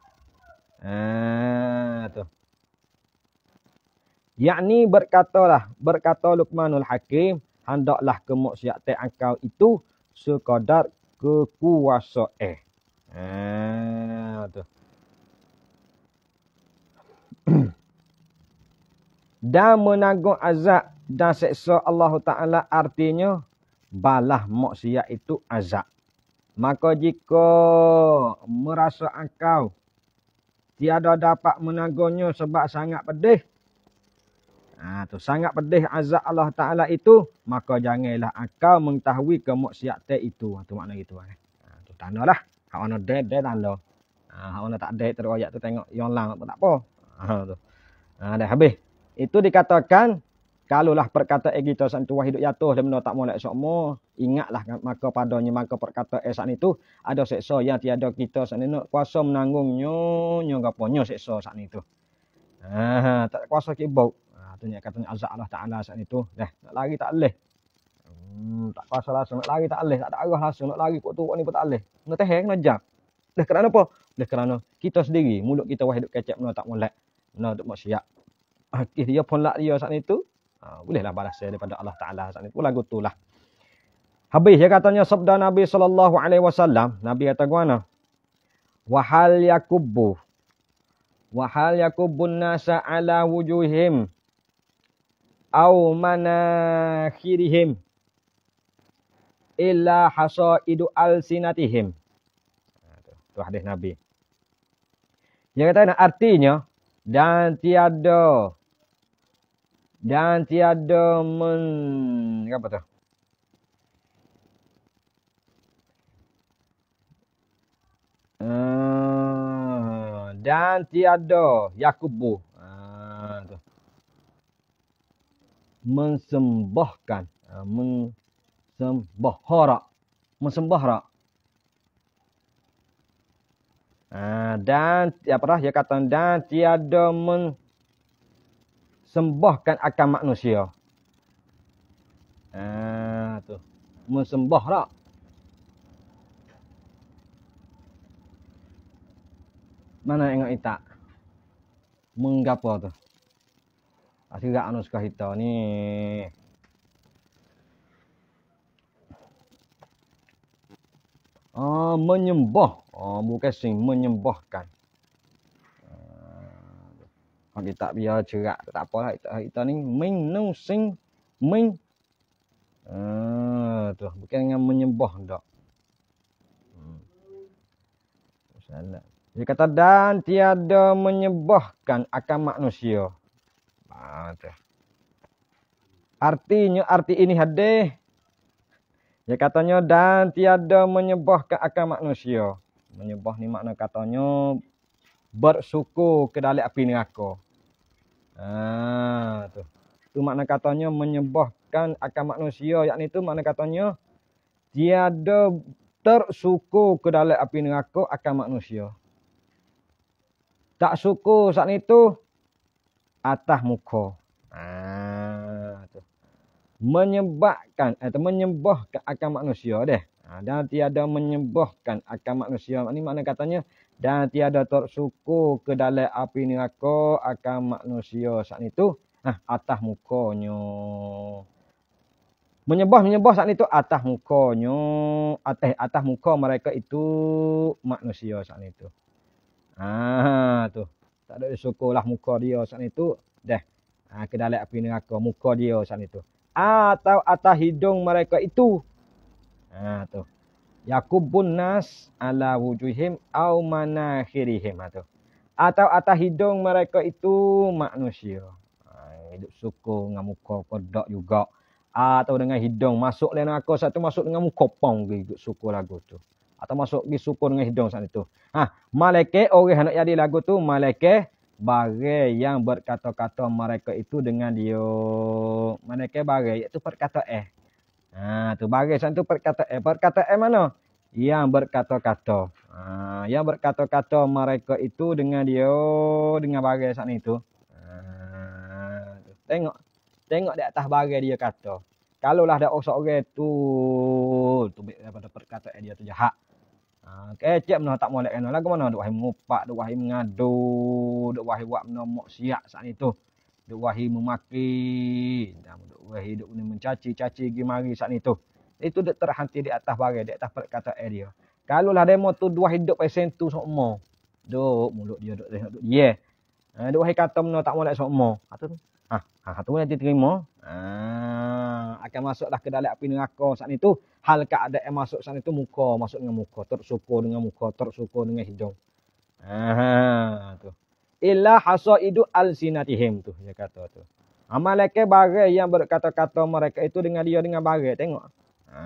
Ah tu. Yakni berkatalah, berkata Luqmanul Hakim, hendaklah kemaksiatan engkau itu sekadar kekuasaan. Eh. Ha tu. dan menanggung azab dan seksa Allah Ta'ala artinya balah maksiat itu azab. Maka jika merasa engkau tiada dapat menagonyo sebab sangat pedih. Ha, tu sangat pedih azab Allah Taala itu, maka janganlah engkau mengetahui kemaksiatan itu. Ha, tu makna gitu kan. Ha, tu tandalah. Hak mana dead dead tanda. Ha, hak mana tak dead teroyak tu tengok yang lang tak apa. Ha, tu. Ha, dah habis. Itu dikatakan kalau lah perkataan kita sentuh hidup jatuh dia benda tak molek sokmo, ingatlah kan, maka padanya maka perkata esan itu ada seksa yang tiada kita saat ini kuasa menanggung nyonya gaponya seksa saat itu ah tak kuasa ke bau ah tu nyak katanya azab Allah taala saat itu dah eh, nak lari tak leh hmm, tak kuasa lah nak lari tak leh tak ada arah lah nak lari kok tu ni pun tak leh nak teh eh, kena jap dah kerana apa dah kerana kita sendiri mulut kita wah hidup kecap mana tak molek mana tak siap Akhirnya dia pun lak dia saat itu ah, ha, bolehlah balas saya daripada Allah taala saat itu lagu tulah Habis dia katanya sabda Nabi sallallahu alaihi wasallam, Nabi kata guana. Wa hal yakubbu wa hal yakubbun nasa ala wujuhim aw manakhirihim illa hasaidu alsinatihim. Itu hadis Nabi. Dia kata artinya dan tiada dan tiada men apa tu? Ah, dan tiada Yakubu ha, mensembahkan ha, ah, mensembah harak mensembah harak ha, dan apa dah dia kata dan tiada mensembahkan akan manusia ha, tu mensembah harak mana yang nak ita menggapo tu asih tak anu suka hita ni ah uh, menyembah ah bukan sing menyembahkan ah uh, kita biar cerak tak apalah kita kita ni menusing men ah uh, tu lah. bukan dengan menyembah dok. hmm. salah dia kata dan tiada menyebahkan akan manusia. Ah, Artinya arti ini hadis. Dia katanya dan tiada menyebahkan akan manusia. Menyebah ni makna katanya bersuku ke dalam api neraka. Ah tu. Tu makna katanya menyebahkan akan manusia yakni tu makna katanya tiada tersuku ke dalam api neraka akan manusia tak suku saat itu atah muko, Ah ha, Menyebabkan atau eh, menyembah akal manusia deh. Ha, dan tiada menyembahkan akal manusia. Ini mana katanya dan tiada suku ke dalam api neraka akal manusia saat itu ha, atah muko mukanya. Menyembah menyembah saat itu atas mukanya atas atah muka mereka itu manusia saat itu. Ah tu. Tak ada syukurlah muka dia saat itu. Dah. Ha, ah, ke dalam api neraka muka dia saat itu. Atau atas hidung mereka itu. Ha, tu. Yakub bun nas ala wujuhim au manakhirihim. Ha, tu. Atau atas hidung mereka itu manusia. Ha, hidup suku dengan muka kodok juga. Atau dengan hidung. Masuk dengan aku satu masuk dengan muka pong. Hidup suku lagu tu atau masuk di sukun dengan hidung saat itu. Ha, malaikat orang nak jadi lagu tu malaikat barang yang berkata-kata mereka itu dengan dia. Malaikat barang iaitu perkata eh. Ha, tu barang saat itu perkata eh. Perkata eh mana? Yang berkata-kata. Ha, yang berkata-kata mereka itu dengan dia dengan barang saat itu. Ha, tengok tengok di atas barang dia kata. Kalau lah ada orang-orang tu, tu daripada perkataan dia tu jahat. Ha, ah, kecek mana tak molek kena lagu mana duk wahai mengupak, duk wahai mengadu, duk wahai buat benda maksiat saat itu. Duk wahai memaki, dan duk wahai duk guna mencaci-caci pergi mari saat itu. Itu duk terhenti di atas barang, di atas perkataan eh dia. Kalau lah demo tu duk wahai duk pesen eh tu semua. Duk mulut dia duk tengok duk dia. Yeah. Ha, duk wahai kata mana tak molek semua. Atau ah, tu. Ha, ha, ha tu nanti terima. Ha, akan masuklah ke dalam api neraka saat itu. Hal yang masuk saat itu muka masuk dengan muka, tersukur dengan muka, tersukur dengan hidung. Ha, ha, ha, tu. Illa hasaidu alsinatihim tu dia kata tu. Amalaka barai yang berkata-kata mereka itu dengan dia dengan barai tengok. Ha,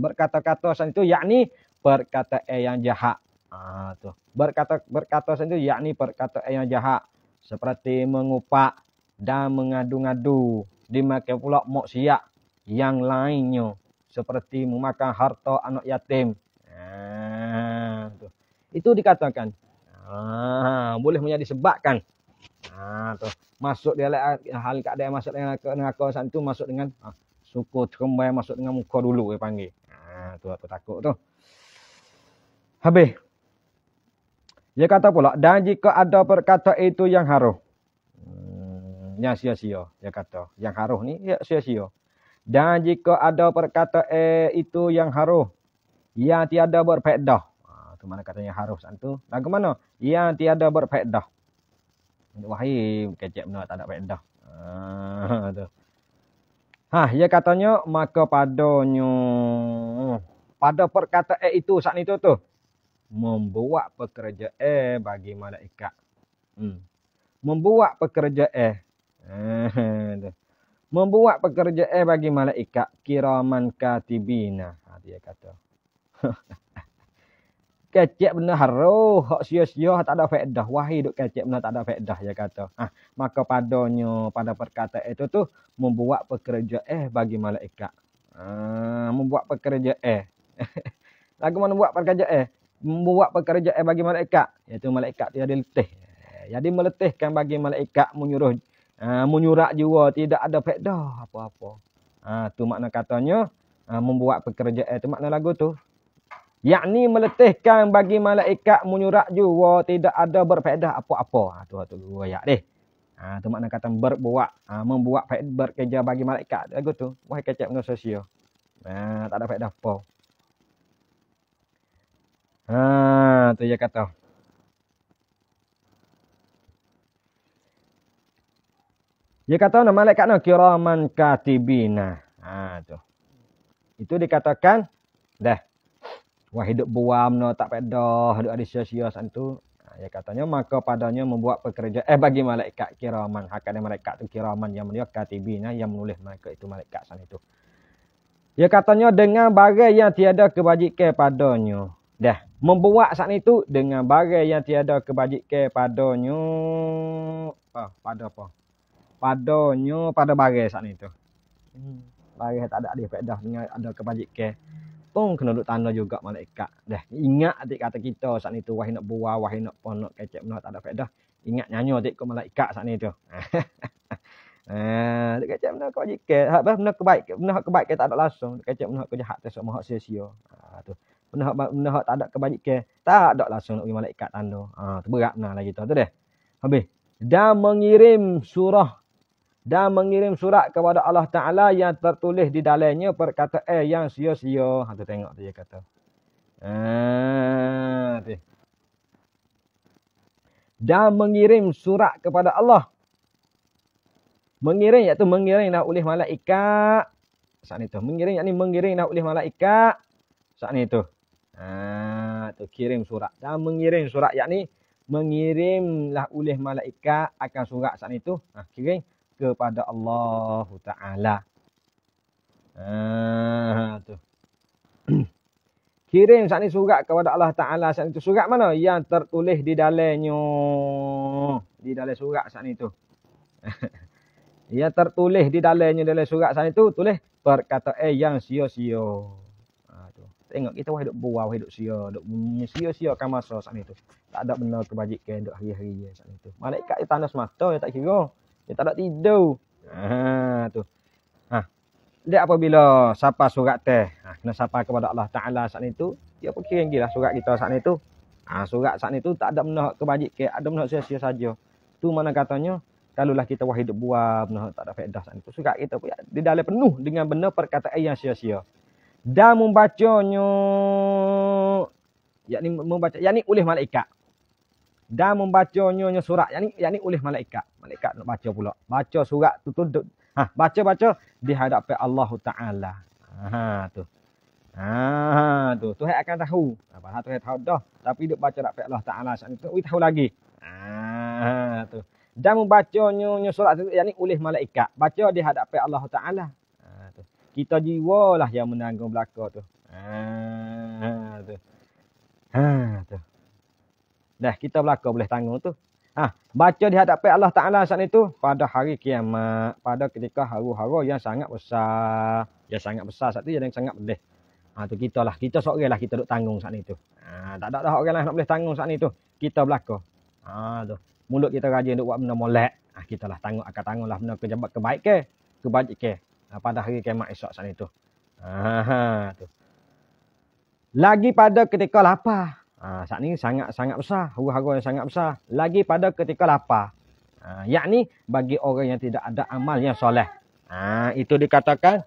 berkata-kata saat itu yakni perkataan eh, yang jahat. Ha, tu. Berkata berkata saat itu yakni perkataan eh, yang jahat seperti mengupak dan mengadu-ngadu. Dimakan pula maksiat yang lainnya. Seperti memakan harta anak yatim. Ah, itu dikatakan. Ha, boleh menjadi sebabkan. Ha, tu. Masuk dia hal kat dia masuk dengan neraka saat itu masuk dengan ha, suku terumbai masuk dengan muka dulu dia panggil. Ha, tu aku takut tu. Habis. Dia kata pula, dan jika ada perkata itu yang haruh. Ya sia-sia, dia kata. Yang haruh ni, ya sia-sia. Dan jika ada perkataan eh, itu yang haruh, yang tiada berfaedah. Ha, ah, tu mana katanya haruh saat tu. Lagu mana? Yang tiada berfaedah. Wahai, kecek benar tak ada faedah. Ha, tu. Ha, ya katanya, maka padanya, pada perkataan eh, itu saat itu tu, membuat pekerja eh bagi malaikat. Hmm. Membuat pekerja eh Eh, membuat pekerjaan eh, bagi malaikat kiraman katibina. Ha, dia kata. kecik benda haruh. Hak sia-sia tak ada faedah. Wahai duk kecek benda tak ada faedah. Dia kata. Ha, maka padanya pada perkata itu tu. Membuat pekerjaan eh, bagi malaikat. Ha, membuat pekerjaan. Lagu mana buat pekerjaan? Membuat pekerjaan bagi malaikat. Iaitu malaikat dia diletih. Jadi meletihkan bagi malaikat menyuruh ha, menyurat jua tidak ada faedah apa-apa. Ha, tu makna katanya ha, membuat pekerjaan tu makna lagu tu. Yakni meletihkan bagi malaikat menyurat jua tidak ada berfaedah apa-apa. Ha, tu tu gua ya deh. Ha, tu makna kata berbuat ha, membuat faedah bekerja bagi malaikat lagu tu. Wah kecap dengan sosial. Ha, tak ada faedah apa. Ha, tu dia kata. Dia kata nama malaikat nama kiraman katibina. Ha, tu. Itu dikatakan dah. Wah hidup buah no tak pedah, hidup ada sia-sia santu. Ha, dia katanya maka padanya membuat pekerja eh bagi malaikat kiraman. Hak dia malaikat tu kiraman yang dia katibina yang menulis mereka itu malaikat san itu. Dia katanya dengan bagai yang tiada kebajikan padanya. Dah, membuat saat itu dengan bagai yang tiada kebajikan padanya. Ah, pada apa? padonyo pada bagai saat itu. Lagi hmm. tak ada dia pedah dengan ada kebajik ke. Pun kena duduk tanda juga malaikat. Dah ingat adik kata kita saat itu wahai nak buah, wahai nak ponok kecek mana tak ada pedah. Ingat nyanyo adik ke malaikat saat itu. Eh, dia kata benda kebaik, jika hak benda kebaik, benda hak kebaik tak ada langsung. Dia kata benda hak kejahat tu semua hak sia-sia. Ah tu. Benda hak benda hak tak ada kebajikan, tak ada langsung nak pergi malaikat tanda. Ah tu berat nah lagi tu tu deh. Habis dan mengirim surah dan mengirim surat kepada Allah Ta'ala yang tertulis di dalamnya perkataan yang sia-sia. Hantu tengok tu dia kata. Ah, dan mengirim surat kepada Allah. Mengirim iaitu mengirim nak oleh malaikat. Saat ni tu. Mengirim iaitu mengirim nak oleh malaikat. Saat ni tu. Ah, tu kirim surat. Dan mengirim surat iaitu mengirimlah oleh malaikat akan surat saat ni tu. Ah, ha, kirim kepada Allah Taala. Ah tu. Kirim saat ni surat kepada Allah Taala saat itu surat mana yang tertulis di dalamnya di dalam surat saat itu. yang tertulis di dalamnya dalam surat saat itu tulis perkataan yang sia-sia. Ha, Tengok kita hidup buah, hidup sia, hidup bunyi sia-sia kan masa saat itu. Tak ada benda kebajikan hidup hari-hari saat itu. Malaikat dia tanda semata, dia tak kira. Dia tak nak tidur. Ha tu. Ha. Dia apabila siapa surat teh, ha, kena siapa kepada Allah Taala saat ni tu, dia pun kira gilah surat kita saat ni tu. Ha, surat saat ni tu tak ada benar kebajikan, ada benar sia-sia saja. Tu mana katanya kalaulah kita wahid buah benar tak ada faedah saat ni tu. Surat kita pun di dalam penuh dengan benar perkataan yang sia-sia. Dan membacanya yakni membaca yakni oleh malaikat dan membacanya surat yang ni yang oleh malaikat malaikat nak baca pula baca surat tu tunduk ha baca-baca di hadapan Allah taala ha tu ha tu tu akan tahu apa ha, tu tahu dah tapi duk baca dekat Allah taala sat ni tu we tahu lagi ha tu dan membacanya surat tu yang ni oleh malaikat baca di hadapan Allah taala ha tu kita jiwalah yang menanggung belaka tu ha tu ha tu, ha, tu. Dah kita belaka boleh tanggung tu. Ha, baca di hadapan Allah Ta'ala saat itu. Pada hari kiamat. Pada ketika haru-haru yang sangat besar. Yang sangat besar saat itu. Yang sangat pedih. Ha, tu kita lah. Kita seorang lah kita duduk tanggung saat itu. Ha, tak ada dah orang lah nak boleh tanggung saat itu. Kita belaka. Ha, tu. Mulut kita rajin duduk buat benda molek. Ha, kita lah tanggung. Akan tanggung lah benda kejabat kebaik ke. Kebaik ke. Ha, pada hari kiamat esok saat itu. Ha, ha, tu. Lagi pada ketika lapar. Ha, saat ini sangat-sangat besar. Huru-hara yang sangat besar. Lagi pada ketika lapar. Ha, yang bagi orang yang tidak ada amal yang soleh. Ha, itu dikatakan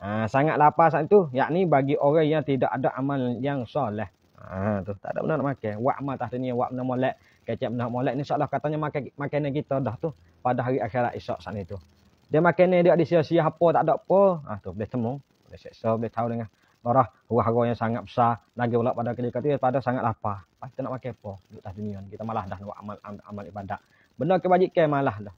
ha, sangat lapar saat itu. yakni bagi orang yang tidak ada amal yang soleh. Ha, tu, tak ada benda nak makan. Wak amal tak ni. Wak benda molek. Kecap benda molek ni seolah katanya makan makanan kita dah tu. Pada hari akhirat esok saat itu. Dia makan ni dia ada sia-sia apa tak ada apa. Ha, tu boleh temu. Boleh seksa. Boleh tahu dengan. Orang, buah harga yang sangat besar. Lagi pula pada ketika itu, pada sangat lapar. Pasti kita nak makan apa? Duduk tak dunia. Kita malah dah nak amal, amal, amal ibadat. Benar kebajikan malah dah.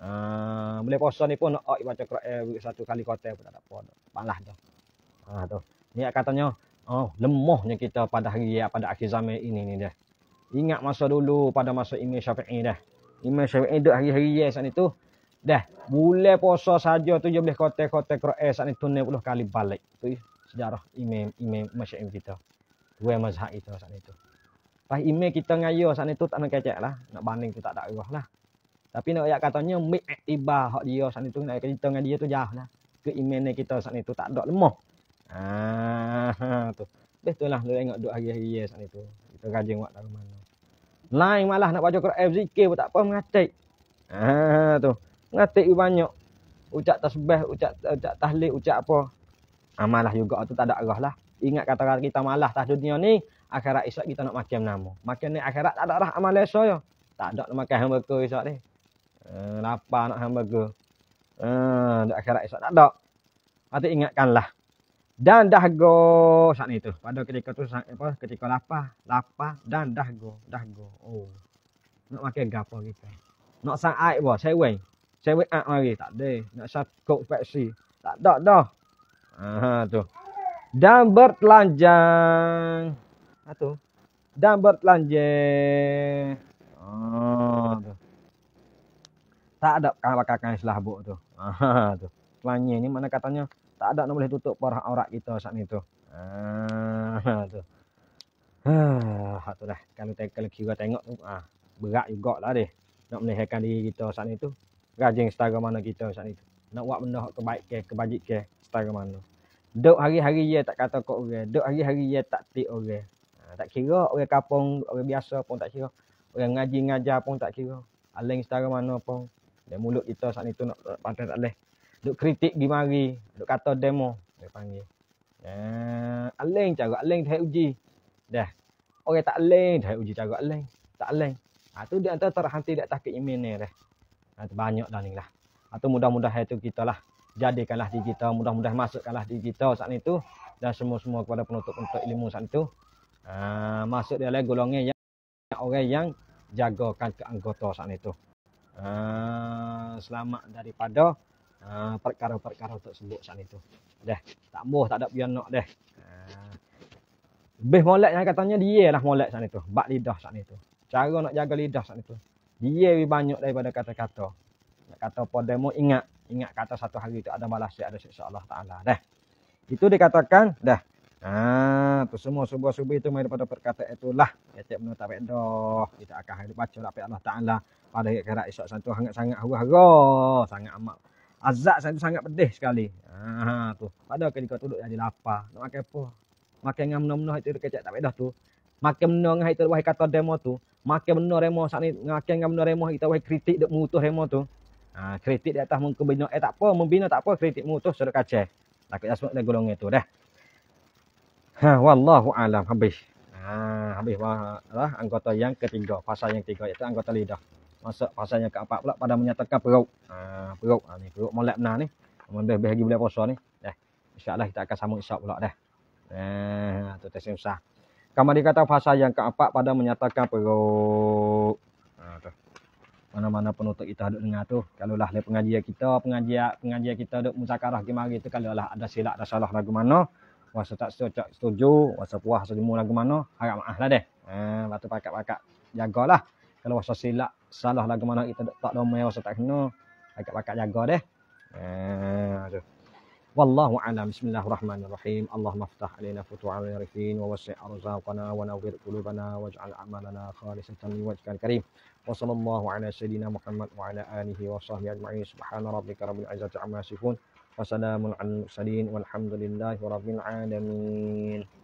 Uh, boleh puasa ni pun, oh, baca kera'i eh, satu kali kota pun tak apa. Malah dah. Ha, tu. Ni katanya, oh, lemahnya kita pada hari, pada akhir zaman ini ni dah. Ingat masa dulu pada masa Imam Syafi'i dah. Imam Syafi'i duduk hari-hari ya saat itu. Dah, boleh puasa saja tu je boleh kota-kota kera'i saat itu 90 kali balik. Tu, sejarah imam imam masyarakat kita. Dua mazhab itu saat itu. Pas imam kita ngaya saat itu tak nak kecek lah. Nak banding tu tak ada arah lah. Tapi nak ayat katanya mik iba hak dia saat itu nak cerita dengan dia tu jauh lah. Ke imam ni kita saat itu tak ada lemah. Ah tu. lah, lu tengok duk hari-hari ya saat itu. Kita rajin buat dalam mana. Lain malah nak baca Quran zikir pun tak apa mengatik. Ah tu. Mengatik banyak. Ucap tasbih, ucap ucap tahlil, ucap apa amalah juga tu tak ada arah lah. Ingat kata kata kita malah tak dunia ni. Akhirat esok kita nak makan nama. Makan ni akhirat tak ada arah amal esok ya. Tak ada nak makan hamburger esok ni. Eh, lapa nak hamburger. Uh, akhirat esok tak ada. Arti ingatkanlah. Dan dah go saat ni tu. Pada ketika tu apa, ketika lapa lapa dan dah go dah go. Oh. Nak makan gapa kita. Nak sang air pun. Sewing. Sewing air hari. Tak ada. Nak sakuk peksi. Tak ada dah. Aha, tu, Dan bertelanjang. Ah, tu, Dan bertelanjang. Oh, tu, Tak ada kakak-kakak yang selabuk tu, Aha, tu, Selanjutnya ni mana katanya. Tak ada nak boleh tutup porah aurat kita saat ini tuh. Aha, tu, Ah, tu dah. Kalau kalau kira tengok tu. Ah, berat juga lah deh. Nak melihatkan diri kita saat ini tuh. Rajin setara mana kita saat ini tuh. Nak buat benda kebaik ke, kebajik ke, setara mana tuh. Duk hari-hari dia tak kata kau orang. Duk hari-hari dia tak tip orang. Ha, tak kira orang kampung, orang biasa pun tak kira. Orang ngaji ngajar pun tak kira. Aling setara mana pun. Dia mulut kita saat itu nak pantai tak leh. Duk kritik di mari. Duk kata demo. Dia panggil. Ha, aling cara. Aling dah uji. Dah. Orang tak aling dah uji cara aling. Tak aling. Ha, tu dia antara terhenti dia tak kira ni dah. Ha, banyak dah ni lah. Atau ha, mudah-mudahan itu kita lah jadikanlah digital mudah-mudahan masukkanlah digital saat itu dan semua-semua kepada penutup untuk ilmu saat itu uh, masuk dia lagi golongan yang, yang orang yang jagakan keanggota saat itu uh, selamat daripada perkara ha, perkara-perkara tersebut saat itu deh tak boh tak ada pian nak deh uh, lebih molek yang katanya dia lah molek saat itu bak lidah saat itu cara nak jaga lidah saat itu dia lebih banyak daripada kata-kata kata pada mu ingat ingat kata satu hari itu ada malasya ada siksa Allah taala dah itu dikatakan dah ah tu semua subuh-subuh itu mai pada perkata itulah kita menuh tak dah kita akan hari baca lah Allah taala pada kira esok satu sangat-sangat haru-haru sangat amat azab satu sangat pedih sekali ah tu pada ketika duduk jadi lapar nak makan apa makan dengan menuh-menuh itu kecek tak dah tu Makin benar dengan itu wahai kata demo tu. Makin benar remo saat ni. Makin dengan benar remo kita wahai kritik dek mutuh remo tu. Ha, kritik di atas muka bina. Eh tak apa, membina tak apa. Kritik mutus sudut kacau. Takut dah semua golong itu dah. Ha, wallahu alam habis. Ha, habis lah anggota yang ketiga. Pasal yang ketiga iaitu anggota lidah. Masuk pasal yang keempat pula pada menyatakan perut. Ha, perut. Ha, ni perut molek benar ni. Membeli lebih lagi boleh puasa ni. Dah. InsyaAllah kita akan sambung isyak pula dah. Eh, tu tes yang Kamu dikata fasa yang keempat pada menyatakan perut. Ha, tu mana-mana penutup kita duk dengar tu. Kalau lah le pengajian kita, pengajian pengajian kita duk musyakarah kemari tu kalau lah ada silap ada salah lagu mana, wasa tak setuju, setuju, wasa puas sedemu lagu mana, harap maaf lah deh. Ha, eh, batu pakak-pakak jagalah. Kalau wasa silap salah lagu mana kita tak domai wasa tak kena, pakak-pakak jaga deh. Ha, tu. والله أعلم بسم الله الرحمن الرحيم اللهم افتح علينا فتوح العارفين ووسع أرزاقنا ونور قلوبنا واجعل أعمالنا خالصة لوجهك الكريم وصلى الله على سيدنا محمد وعلى آله وصحبه أجمعين سبحان ربك رب العزة عما يصفون وسلام على المرسلين والحمد لله رب العالمين